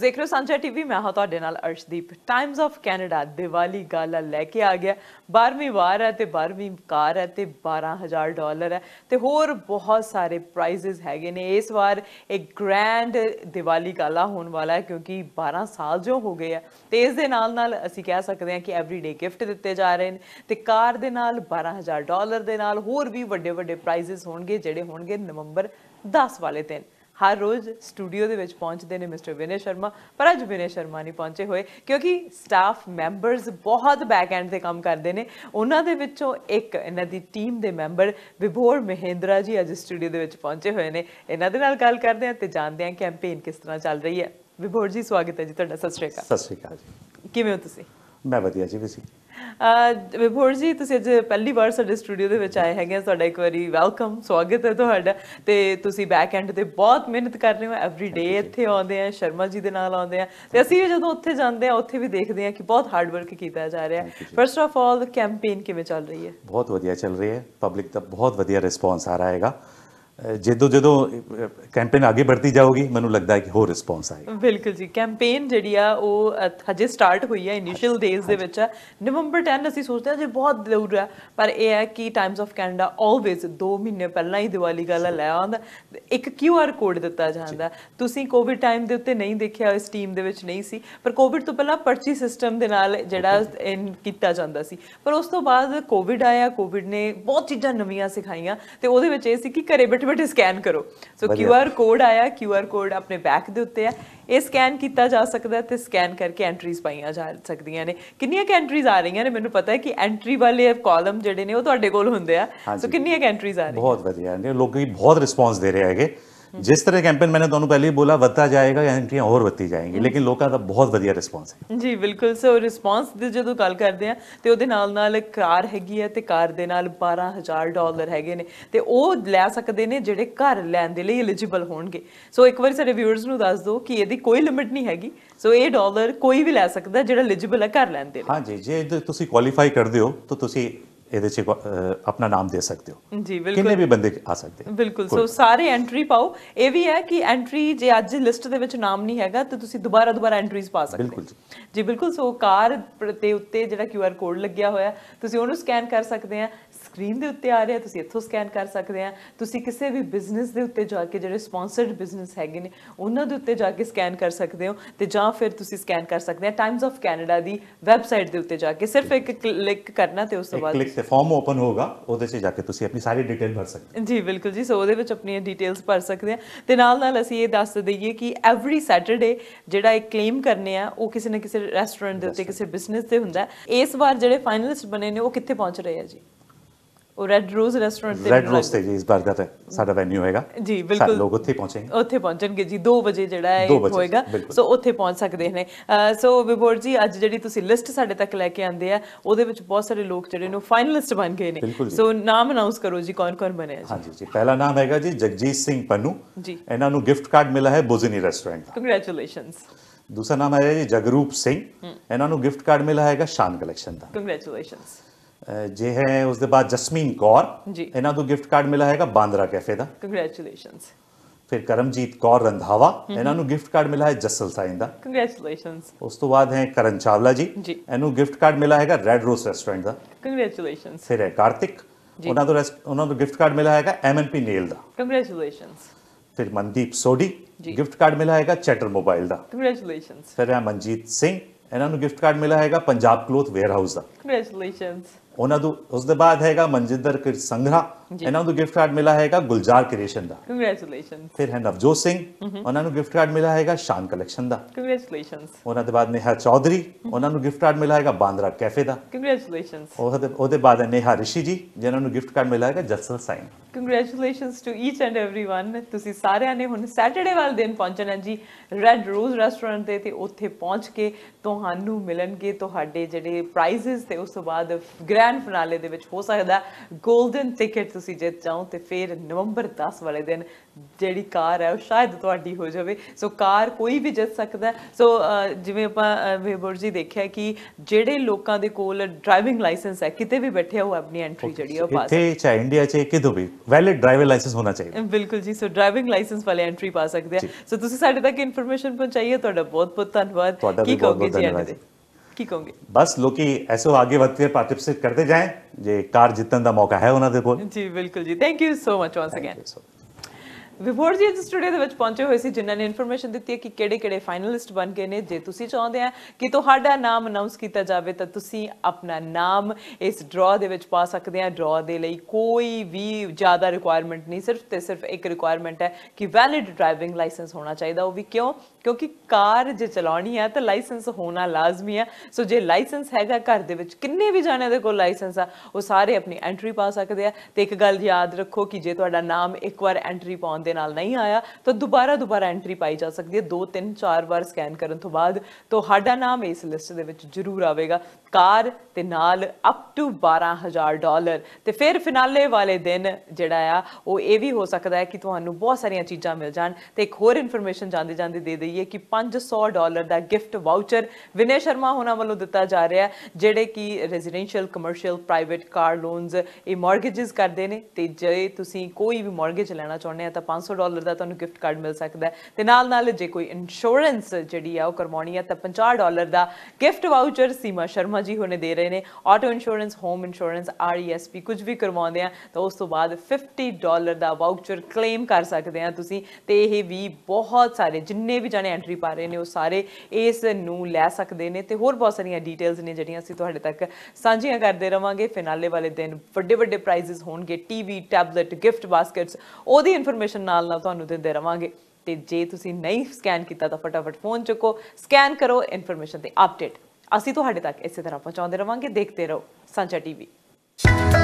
ਤੁਸੀਂ ਦੇਖ ਰਹੇ ਹੋ ਟੀਵੀ ਮੈਂ ਹਾਂ ਤੁਹਾਡੇ ਨਾਲ Arshdeep Times of Canada Diwali gala ਲੈ ਕੇ ਆ ਗਿਆ 12ਵੀਂ ਵਾਰ ਹੈ ਤੇ 12ਵੀਂ ਕਾਰ ਹੈ ਤੇ 12000 ਡਾਲਰ ਹੈ ਤੇ ਹੋਰ ਬਹੁਤ ਸਾਰੇ ਪ੍ਰਾਈਜ਼ਸ ਹੈਗੇ ਨੇ ਇਸ ਵਾਰ ਇੱਕ ਗ੍ਰੈਂਡ ਦੀਵਾਲੀ ਗਾਲਾ ਹੋਣ ਵਾਲਾ ਹੈ ਕਿਉਂਕਿ 12 ਸਾਲ ਜੋ ਹੋ ਗਏ ਆ ਤੇ ਇਸ ਦੇ ਨਾਲ ਨਾਲ ਅਸੀਂ ਕਹਿ ਸਕਦੇ ਹਾਂ ਕਿ ਐਵਰੀਡੇ ਗਿਫਟ ਦਿੱਤੇ ਜਾ ਰਹੇ ਨੇ ਤੇ ਕਾਰ ਦੇ ਨਾਲ 12000 ਡਾਲਰ ਦੇ ਨਾਲ ਹੋਰ ਵੀ ਵੱਡੇ ਵੱਡੇ ਪ੍ਰਾਈਜ਼ਸ ਹੋਣਗੇ ਜਿਹੜੇ ਹੋਣਗੇ ਨਵੰਬਰ 10 ਵਾਲੇ ਦਿਨ हर रोज़ स्टूडियो के पहुँचते हैं मिस्टर विनय शर्मा पर अज विनय शर्मा नहीं पहुँचे हुए क्योंकि स्टाफ मैंबरस बहुत बैकएंड से काम करते हैं उन्होंने एक इन्हों टीम के मैंबर विभोर महेंद्रा जी अज स्टूडियो पहुँचे हुए हैं इन्हों गल करते हैं तो जानते हैं कैंपेन किस तरह चल रही है विभोर जी स्वागत है जी तो सत श्रीकाल जी किमें मैं वजिया जी भी विभोर जी तुम अज पहली बार साढ़े स्टूडियो के आए हैं एक बार वैलकम स्वागत है तो तुम बैक एंड से बहुत मेहनत कर रहे हो एवरी डे इतने आए हैं शर्मा जी के नाल आए हैं तो असं भी जो उत्तर जाते हैं उत्थे भी देखते हैं कि बहुत हार्डवर्क किया जा रहा है फर्स्ट ऑफ ऑल कैंपेन किमें चल रही है बहुत वाइया चल रही है पब्लिक का बहुत वाइया रिस्पोंस आ रहा है जो जो कैंपेन आगे बढ़ती जाओगी मैं लगता है कि हो रिस्पोंस आएगी बिल्कुल जी कैंपेन जी हजे स्टार्ट हुई है इनिशियल डेज के नवंबर टेन असं सोचते हैं जो बहुत दूर है पर यह है कि टाइम्स ऑफ कैनेडा ऑलवेज दो महीने पहला ही दिवाली गल लै आता एक क्यू आर कोड दिता जाता तुम कोविड टाइम के उत्ते नहीं देखे इस टीम के नहीं सी पर कोविड तो पहला परची सिस्टम के ना इन किया जाता स पर उस तो बाद कोविड आया कोविड ने बहुत चीज़ा नवी सिखाइया तो यह कि घर बैठे पेमेंट स्कैन करो सो क्यू आर कोड आया क्यू आर कोड अपने बैक के उत्ते है ये स्कैन किया जा सकता तो स्कैन करके एंट्रीज पाई जा सकियां ने कि एंट्रीज आ रही ने मैं पता है कि एंट्री वाले कॉलम जोड़े ने तो होंगे सो कि एंट्रीज आ हाँ रही बहुत वाइया लोग बहुत रिस्पॉन्स दे रहे हैं ਜਿਸ ਤਰ੍ਹਾਂ ਕੈਂਪੇਨ ਮੈਨੇ ਤੁਹਾਨੂੰ ਪਹਿਲੇ ਬੋਲਾ ਵੱਧਦਾ ਜਾਏਗਾ ਐਂਟਰੀਆਂ ਹੋਰ ਵੱਧਦੀ ਜਾਏਗੀ ਲੇਕਿਨ ਲੋਕਾਂ ਦਾ ਬਹੁਤ ਵਧੀਆ ਰਿਸਪੌਂਸ ਹੈ ਜੀ ਬਿਲਕੁਲ ਸੋ ਰਿਸਪੌਂਸ ਦੀ ਜਦੋਂ ਗੱਲ ਕਰਦੇ ਆ ਤੇ ਉਹਦੇ ਨਾਲ ਨਾਲ ਕਾਰ ਹੈਗੀ ਹੈ ਤੇ ਕਾਰ ਦੇ ਨਾਲ 12000 ਡਾਲਰ ਹੈਗੇ ਨੇ ਤੇ ਉਹ ਲੈ ਸਕਦੇ ਨੇ ਜਿਹੜੇ ਘਰ ਲੈਣ ਦੇ ਲਈ ਐਲੀਜੀਬਲ ਹੋਣਗੇ ਸੋ ਇੱਕ ਵਾਰੀ ਸਾਡੇ ਵਿਊਅਰਸ ਨੂੰ ਦੱਸ ਦਿਓ ਕਿ ਇਹਦੀ ਕੋਈ ਲਿਮਿਟ ਨਹੀਂ ਹੈਗੀ ਸੋ ਇਹ ਡਾਲਰ ਕੋਈ ਵੀ ਲੈ ਸਕਦਾ ਜਿਹੜਾ ਐਲੀਜੀਬਲ ਹੈ ਘਰ ਲੈਣ ਦੇ ਲਈ ਹਾਂ ਜੀ ਜੇ ਤੁਸੀਂ ਕੁਆਲੀਫਾਈ ਕਰਦੇ ਹੋ ਤਾਂ ਤੁਸੀਂ ਇਹਦੇ ਚ ਆਪਣਾ ਨਾਮ ਦੇ ਸਕਦੇ ਹੋ ਜੀ ਬਿਲਕੁਲ ਕਿੰਨੇ ਵੀ ਬੰਦੇ ਆ ਸਕਦੇ ਬਿਲਕੁਲ ਸੋ ਸਾਰੇ ਐਂਟਰੀ ਪਾਓ ਇਹ ਵੀ ਹੈ ਕਿ ਐਂਟਰੀ ਜੇ ਅੱਜ ਲਿਸਟ ਦੇ ਵਿੱਚ ਨਾਮ ਨਹੀਂ ਹੈਗਾ ਤਾਂ ਤੁਸੀਂ ਦੁਬਾਰਾ ਦੁਬਾਰਾ ਐਂਟਰੀਜ਼ ਪਾ ਸਕਦੇ ਬਿਲਕੁਲ ਜੀ ਬਿਲਕੁਲ ਸੋ ਕਾਰ ਦੇ ਉੱਤੇ ਜਿਹੜਾ ਕਿਊ ਆਰ ਕੋਡ ਲੱਗਿਆ ਹੋਇਆ ਤੁਸੀਂ ਉਹਨੂੰ ਸਕੈਨ ਕਰ ਸਕਦੇ ਆ ਸਕਰੀਨ ਦੇ ਉੱਤੇ ਆ ਰਿਹਾ ਤੁਸੀਂ ਇੱਥੋਂ ਸਕੈਨ ਕਰ ਸਕਦੇ ਆ ਤੁਸੀਂ ਕਿਸੇ ਵੀ ਬਿਜ਼ਨਸ ਦੇ ਉੱਤੇ ਜਾ ਕੇ ਜਿਹੜੇ ਸਪਾਂਸਰਡ ਬਿਜ਼ਨਸ ਹੈਗੇ ਨੇ ਉਹਨਾਂ ਦੇ ਉੱਤੇ ਜਾ ਕੇ ਸਕੈਨ ਕਰ ਸਕਦੇ ਹੋ ਤੇ ਜਾਂ ਫਿਰ ਤੁਸੀਂ ਸਕੈਨ ਕਰ ਸਕਦੇ ਆ ਟਾਈਮਸ ਆਫ ਕੈਨੇਡਾ ਦੀ ਵੈਬਸਾਈਟ ਦੇ ਉੱਤੇ ਜਾ ਕੇ ਸਿਰਫ ਇੱਕ ਕਲਿੱਕ ਕਰਨਾ ਤੇ ਉਸ ਤੋਂ ਬਾਅਦ ਤੇ ਫਾਰਮ ਓਪਨ ਹੋਗਾ ਉਹਦੇ 'ਚ ਜਾ ਕੇ ਤੁਸੀਂ ਆਪਣੀ ਸਾਰੀ ਡਿਟੇਲ ਭਰ ਸਕਦੇ ਹੋ ਜੀ ਬਿਲਕੁਲ ਜੀ ਸੋ ਉਹਦੇ ਵਿੱਚ ਆਪਣੀਆਂ ਡਿਟੇਲਸ ਭਰ ਸਕਦੇ ਆ ਤੇ ਨਾਲ ਨਾਲ ਅਸੀਂ ਇਹ ਦੱਸ ਦਈਏ ਕਿ ਐਵਰੀ ਸੈਟਰਡੇ ਜਿਹੜਾ ਇਹ ਕਲੇਮ ਕਰਨੇ ਆ ਉਹ ਕਿਸੇ ਨਾ ਕਿਸੇ ਰੈਸਟੋਰੈਂਟ ਦੇ ਉੱਤੇ ਕਿਸੇ ਬਿਜ਼ਨਸ ਤੇ ਹੁੰਦਾ ਇਸ ਵਾਰ ਜਿਹੜੇ ਫਾਈਨਲਿਸਟ ਬਣੇ ਨੇ ਉਹ ਕਿੱਥੇ ਪਹੁੰਚ ਰਹੇ ਆ ਜੀ ਰੈਡ ਰੋਜ਼ ਰੈਸਟੋਰੈਂਟ ਤੇ ਰੈਡ ਰੋਜ਼ ਤੇ ਜੀ ਇਸ ਬਾਰ ਦਾ ਸਾਡਾ ਵੈਨਿਊ ਹੈਗਾ ਜੀ ਬਿਲਕੁਲ ਲੋਕ ਉੱਥੇ ਪਹੁੰਚेंगे ਉੱਥੇ ਪਹੁੰਚਣਗੇ ਜੀ 2 ਵਜੇ ਜਿਹੜਾ ਹੈ ਹੋਏਗਾ ਸੋ ਉੱਥੇ ਪਹੁੰਚ ਸਕਦੇ ਨੇ ਸੋ ਵਿਭੋਰ ਜੀ ਅੱਜ ਜਿਹੜੀ ਤੁਸੀਂ ਲਿਸਟ ਸਾਡੇ ਤੱਕ ਲੈ ਕੇ ਆਂਦੇ ਆ ਉਹਦੇ ਵਿੱਚ ਬਹੁਤ ਸਾਰੇ ਲੋਕ ਜਿਹੜੇ ਨੇ ਫਾਈਨਲਿਸਟ ਬਣ ਗਏ ਨੇ ਸੋ ਨਾਮ ਅਨਾਉਂਸ ਕਰੋ ਜੀ ਕੌਣ-ਕੌਣ ਬਣੇ ਆ ਜੀ ਹਾਂਜੀ ਜੀ ਪਹਿਲਾ ਨਾਮ ਹੈਗਾ ਜੀ ਜਗਜੀਤ ਸਿੰਘ ਪੰਨੂ ਜੀ ਇਹਨਾਂ ਨੂੰ ਗਿਫਟ ਕਾਰਡ ਮਿਲਾ ਹੈ ਬੋਜ਼ਿਨੀ ਰੈਸਟੋਰੈਂਟ ਦਾ ਕੰਗ੍ਰੈਚੁਲੇਸ਼ਨਸ ਦੂਸਰਾ ਨਾਮ ਹੈ ਜੀ ਜਗਰੂਪ ਸਿੰਘ ਇਹਨਾਂ ਨੂੰ ਗਿਫਟ ਕਾਰਡ ਮਿਲਾ ਹੈਗਾ ਸ਼ਾਨ ਕਲੈਕਸ਼ਨ ਦਾ ਕੰਗ੍ਰੈਚੁਲੇਸ਼ਨਸ ਜੇ ਹੈ ਉਸ ਦੇ ਬਾਅਦ ਜਸਮੀਨ ਕੌਰ ਇਹਨਾਂ ਨੂੰ ਗਿਫਟ ਕਾਰਡ ਮਿਲਾ ਹੈਗਾ ਬਾਂਦਰਾ ਕੈਫੇ ਦਾ ਕੰਗ੍ਰੈਚੁਲੇਸ਼ਨਸ ਫਿਰ ਕਰਮਜੀਤ ਕੌਰ ਰੰਧਾਵਾ ਇਹਨਾਂ ਨੂੰ ਗਿਫਟ ਕਾਰਡ ਮਿਲਾ ਹੈ ਜਸਲ ਸਾਈਨ ਦਾ ਕੰਗ੍ਰੈਚੁਲੇਸ਼ਨਸ ਉਸ ਤੋਂ ਬਾਅਦ ਹੈ ਕਰਨ ਚਾਵਲਾ ਜੀ ਇਹਨੂੰ ਗਿਫਟ ਕਾਰਡ ਮਿਲਾ ਹੈਗਾ ਰੈਡ ਰੋਸ ਰੈਸਟੋਰੈਂਟ ਦਾ ਕੰਗ੍ਰੈਚੁਲੇਸ਼ਨਸ ਫਿਰ ਹੈ ਕਾਰਤਿਕ ਉਹਨਾਂ ਨੂੰ ਉਹਨਾਂ ਨੂੰ ਗਿਫਟ ਕਾਰਡ ਮਿਲਾ ਹੈਗਾ ਐਮਐਨਪੀ ਨੇਲ ਦਾ ਕੰਗ੍ਰੈਚੁਲੇਸ਼ਨਸ ਫਿਰ ਮਨਦੀਪ ਸੋਢੀ ਗਿਫਟ ਕਾਰਡ ਮਿਲਾ ਹੈਗਾ ਚੈਟਰ ਮੋਬਾਈਲ ਦਾ ਕੰਗ੍ਰੈਚੁਲੇਸ਼ਨਸ ਫਿਰ ਹੈ ਮਨਜੀਤ ਸਿੰਘ ਇਹਨਾਂ ਨੂੰ ਗਿਫਟ ਕਾਰਡ ਮਿਲਾ ਹੈਗਾ ਪੰਜਾਬ ਕਲੋਥ ਵੇਅਰ ਹਾਊਸ ਦਾ ਕੰਗ੍ਰੈਚੁਲੇਸ਼ਨਸ ਉਹਨਾਂ ਨੂੰ ਉਸ ਦੇ ਬਾਅਦ ਹੈਗਾ ਮਨਜਿੰਦਰ ਕਿਰ ਸੰਘਰਾ ਇਹਨਾਂ ਨੂੰ ਗਿਫਟ ਕਾਰਡ ਮਿਲਾ ਹੈਗਾ ਗੁਲਜ਼ਾਰ ਕ੍ਰੀਏਸ਼ਨ ਦਾ ਕੰਗ੍ਰੈਚੁਲੇਸ਼ਨ ਫਿਰ ਹੈ ਨਵਜੋਤ ਸਿੰਘ ਉਹਨਾਂ ਨੂੰ ਗਿਫਟ ਕਾਰਡ ਮਿਲਾ ਹੈਗਾ ਸ਼ਾਨ ਕਲੈਕਸ਼ਨ ਦਾ ਕੰਗ੍ਰੈਚੁਲੇਸ਼ਨਸ ਉਹਨਾਂ ਦੇ ਬਾਅਦ ਨੇਹਾ ਚੌਧਰੀ ਉਹਨਾਂ ਨੂੰ ਗਿਫਟ ਕਾਰਡ ਮਿਲਾ ਹੈਗਾ ਬਾਂਦਰਾ ਕੈਫੇ ਦਾ ਕੰਗ੍ਰੈਚੁਲੇਸ਼ਨਸ ਉਹਦੇ ਬਾਅਦ ਨੇਹਾ ਰਿਸ਼ੀ ਜੀ ਜਿਨ੍ਹਾਂ ਨੂੰ ਗਿਫਟ ਕਾਰਡ ਮਿਲਾ ਹੈਗਾ ਜਸਲ ਸਾਈਨ congratulations to each and everyone ਤੁਸੀਂ ਸਾਰਿਆਂ ਨੇ ਹੁਣ ਸੈਟਰਡੇ ਵਾਲੇ ਦਿਨ ਪਹੁੰਚਣਾ ਜੀ ਰੈਡ ਰੋਜ਼ ਰੈਸਟੋਰੈਂਟ ਤੇ ਤੇ ਉੱਥੇ ਪਹੁੰਚ ਕੇ ਤੁਹਾਨੂੰ ਮਿਲਣਗੇ ਤੁਹਾਡੇ ਜਿਹੜੇ ਪ੍ਰਾਈਜ਼ਸ ਤੇ ਉਸ ਤੋਂ ਬਾਅਦ ਗ੍ਰੈਂਡ ਗ੍ਰੈਂਡ ਫਿਨਾਲੇ ਦੇ ਵਿੱਚ ਹੋ ਸਕਦਾ 골ਡਨ ਟਿਕਟ ਤੁਸੀਂ ਜਿੱਤ ਜਾਓ ਤੇ ਫਿਰ ਨਵੰਬਰ 10 ਵਾਲੇ ਦਿਨ ਜਿਹੜੀ ਕਾਰ ਹੈ ਉਹ ਸ਼ਾਇਦ ਤੁਹਾਡੀ ਹੋ ਜਾਵੇ ਸੋ ਕਾਰ ਕੋਈ ਵੀ ਜਿੱਤ ਸਕਦਾ ਸੋ ਜਿਵੇਂ ਆਪਾਂ ਵਿਭੋਰ ਜੀ ਦੇਖਿਆ ਕਿ ਜਿਹੜੇ ਲੋਕਾਂ ਦੇ ਕੋਲ ਡਰਾਈਵਿੰਗ ਲਾਇਸੈਂਸ ਹੈ ਕਿਤੇ ਵੀ ਬੈਠੇ ਹੋ ਆਪਣੀ ਐਂਟਰੀ ਜਿਹੜੀ ਉਹ ਪਾਸ ਇੱਥੇ ਚਾਹੇ ਇੰਡੀਆ 'ਚ ਕਿਦੋਂ ਵੀ ਵੈਲਿਡ ਡਰਾਈਵਿੰਗ ਲਾਇਸੈਂਸ ਹੋਣਾ ਚਾਹੀਦਾ ਬਿਲਕੁਲ ਜੀ ਸੋ ਡਰਾਈਵਿੰਗ ਲਾਇਸੈਂਸ ਵਾਲੇ ਐਂਟਰੀ ਪਾ ਸਕਦੇ ਆ ਸੋ ਤੁਸੀਂ ਸਾਡੇ ਤੱਕ ਇਨਫੋਰਮੇਸ਼ਨ ਪਹੁੰਚਾਈਏ ਤੁਹਾਡਾ ਬਹੁਤ ਬਹੁਤ ਧੰਨਵਾਦ ਕੀ ਕਹੋਗੇ ਜੀ ਐਂਡ ठीक होंगे बस लोग ऐसे आगे बढ़ते हैं पार्टिसिपेट करते जाएं जे कार जीतने का मौका है उन्होंने जी बिल्कुल जी thank you so much once again Vibhor ji ਅੱਜ ਸਟੂਡੀਓ ਦੇ ਵਿੱਚ ਪਹੁੰਚੇ ਹੋਏ ਸੀ ਜਿਨ੍ਹਾਂ ਨੇ ਇਨਫੋਰਮੇਸ਼ਨ ਦਿੱਤੀ ਹੈ ਕਿ ਕਿਹੜੇ-ਕਿਹੜੇ ਫਾਈਨਲਿਸਟ ਬਣ ਗਏ ਨੇ ਜੇ ਤੁਸੀਂ ਚਾਹੁੰਦੇ ਆ ਕਿ ਤੁਹਾਡਾ ਨਾਮ ਅਨਾਉਂਸ ਕੀਤਾ ਜਾਵੇ ਤਾਂ ਤੁਸੀਂ ਆਪਣਾ ਨਾਮ ਇਸ ਡਰਾ ਦੇ ਵਿੱਚ ਪਾ ਸਕਦੇ ਆ ਡਰਾ ਦੇ ਲਈ ਕੋਈ ਵੀ ਜ਼ਿਆਦਾ ਰਿਕੁਆਇਰਮੈਂਟ ਨਹੀਂ ਸਿਰਫ ਤੇ ਸਿਰਫ ਇੱਕ ਰਿਕੁਆਇਰਮੈਂਟ ਹੈ ਕਿ ਵੈਲਿਡ ਡਰਾਈਵਿੰਗ ਲਾਇਸੈਂਸ ਹੋਣਾ ਚਾਹੀਦਾ ਉਹ ਵੀ ਕਿਉਂ ਕਿਉਂਕਿ ਕਾਰ ਜੇ ਚਲਾਉਣੀ ਹੈ ਤਾਂ ਲਾਇਸੈਂਸ ਹੋਣਾ ਲਾਜ਼ਮੀ ਹੈ ਸੋ ਜੇ ਲਾਇਸੈਂਸ ਹੈਗਾ ਘਰ ਦੇ ਵਿੱਚ ਕਿੰਨੇ ਵੀ ਜਾਣਿਆਂ ਦੇ ਕੋਲ ਲਾਇਸੈਂਸ ਆ ਉਹ ਸਾਰੇ ਆਪਣੀ ਐਂਟਰੀ ਪਾ ਸਕਦੇ ਆ ਤੇ ਇੱਕ ਗੱਲ ਯਾਦ ਰੱਖੋ ਕਿ ਜੇ ਤੁਹਾਡਾ ਨਾਮ ਇੱਕ ਵਾਰ ਐਂਟਰੀ ਪਾਉਂਦੇ ਦੇ ਨਾਲ ਨਹੀਂ ਆਇਆ ਤਾਂ ਦੁਬਾਰਾ ਦੁਬਾਰਾ ਐਂਟਰੀ ਪਾਈ ਜਾ ਸਕਦੀ ਹੈ 2 3 4 ਵਾਰ ਸਕੈਨ ਕਰਨ ਤੋਂ ਬਾਅਦ ਤੁਹਾਡਾ ਨਾਮ ਇਸ ਲਿਸਟ ਦੇ ਵਿੱਚ ਜ਼ਰੂਰ ਆਵੇਗਾ ਕਾਰ ਤੇ ਨਾਲ ਅਪ ਟੂ 12000 ਡਾਲਰ ਤੇ ਫਿਰ ਫਿਨਾਲੇ ਵਾਲੇ ਦਿਨ ਜਿਹੜਾ ਆ ਉਹ ਇਹ ਵੀ ਹੋ ਸਕਦਾ ਹੈ ਕਿ ਤੁਹਾਨੂੰ ਬਹੁਤ ਸਾਰੀਆਂ ਚੀਜ਼ਾਂ ਮਿਲ ਜਾਣ ਤੇ ਇੱਕ ਹੋਰ ਇਨਫੋਰਮੇਸ਼ਨ ਜਾਂਦੇ ਜਾਂਦੇ ਦੇ ਦਈਏ ਕਿ 500 ਡਾਲਰ ਦਾ ਗਿਫਟ ਵਾਊਚਰ ਵਿਨੇ ਸ਼ਰਮਾ ਹੋਣਾ ਵੱਲੋਂ ਦਿੱਤਾ ਜਾ ਰਿਹਾ ਹੈ ਜਿਹੜੇ ਕਿ residential commercial private car loans ਇਹ ਮਾਰਗੇजेस ਕਰਦੇ ਨੇ ਤੇ ਜੇ ਤੁਸੀਂ ਕੋਈ ਵੀ ਮਾਰਗੇਜ ਲੈਣਾ ਚਾਹੁੰਦੇ ਆ ਤਾਂ 500 ਡਾਲਰ ਦਾ ਤੁਹਾਨੂੰ ਗਿਫਟ ਕਾਰਡ ਮਿਲ ਸਕਦਾ ਹੈ ਤੇ ਨਾਲ ਨਾਲ ਜੇ ਕੋਈ ਇੰਸ਼ੋਰੈਂਸ ਜਿਹੜੀ ਆ ਉਹ ਕਰਵਾਉਣੀ ਆ ਤਾਂ 50 ਡਾਲਰ ਦਾ ਗਿਫਟ ਵਾਊਚਰ ਸੀਮਾ ਸ਼ਰਮਾ ਜੀ ਹੁਣੇ ਦੇ ਰਹੇ ਨੇ auto insurance home insurance RESP ਕੁਝ ਵੀ ਕਰਵਾਉਂਦੇ ਆ ਤਾਂ ਉਸ ਤੋਂ ਬਾਅਦ 50 ਡਾਲਰ ਦਾ ਵਾਊਚਰ ਕਲੇਮ ਕਰ ਸਕਦੇ ਆ ਤੁਸੀਂ ਤੇ ਇਹ ਵੀ ਬਹੁਤ ਸਾਰੇ ਜਿੰਨੇ ਵੀ ਜਾਣੇ ਐਂਟਰੀ ਪਾ ਰਹੇ ਨੇ ਉਹ ਸਾਰੇ ਇਸ ਨੂੰ ਲੈ ਸਕਦੇ ਨੇ ਤੇ ਹੋਰ ਬਹੁਤ ਸਾਰੀਆਂ ਡੀਟੇਲਸ ਨੇ ਜਿਹੜੀਆਂ ਅਸੀਂ ਤੁਹਾਡੇ ਤੱਕ ਸਾਂਝੀਆਂ ਕਰਦੇ ਰਵਾਂਗੇ ਫਿਨਾਲੇ ਵਾਲੇ ਦਿਨ ਵੱਡੇ ਵੱਡੇ ਪ੍ਰਾਈਜ਼ਸ ਹੋਣਗੇ ਟੀਵੀ ਟੈਬਲੇਟ ਗਿਫਟ ਬਾਸਕਟਸ ਉਹਦੀ ਇਨਫੋਰਮੇਸ਼ਨ ਇਨਫੋਰਮੇਸ਼ਨ ਨਾਲ ਨਾਲ ਤੁਹਾਨੂੰ ਦਿੰਦੇ ਰਵਾਂਗੇ ਤੇ ਜੇ ਤੁਸੀਂ ਨਹੀਂ ਸਕੈਨ ਕੀਤਾ ਤਾਂ ਫਟਾਫਟ ਫੋਨ ਚੁੱਕੋ ਸਕੈਨ ਕਰੋ ਇਨਫੋਰਮੇਸ਼ਨ ਤੇ ਅਪਡੇਟ ਅਸੀਂ ਤੁਹਾਡੇ ਤੱਕ ਇਸੇ ਤਰ੍ਹਾਂ ਪਹੁੰਚਾਉਂਦੇ ਰਵਾਂਗੇ ਦੇਖਦੇ ਰਹੋ ਸਾਂਝਾ ਟੀਵੀ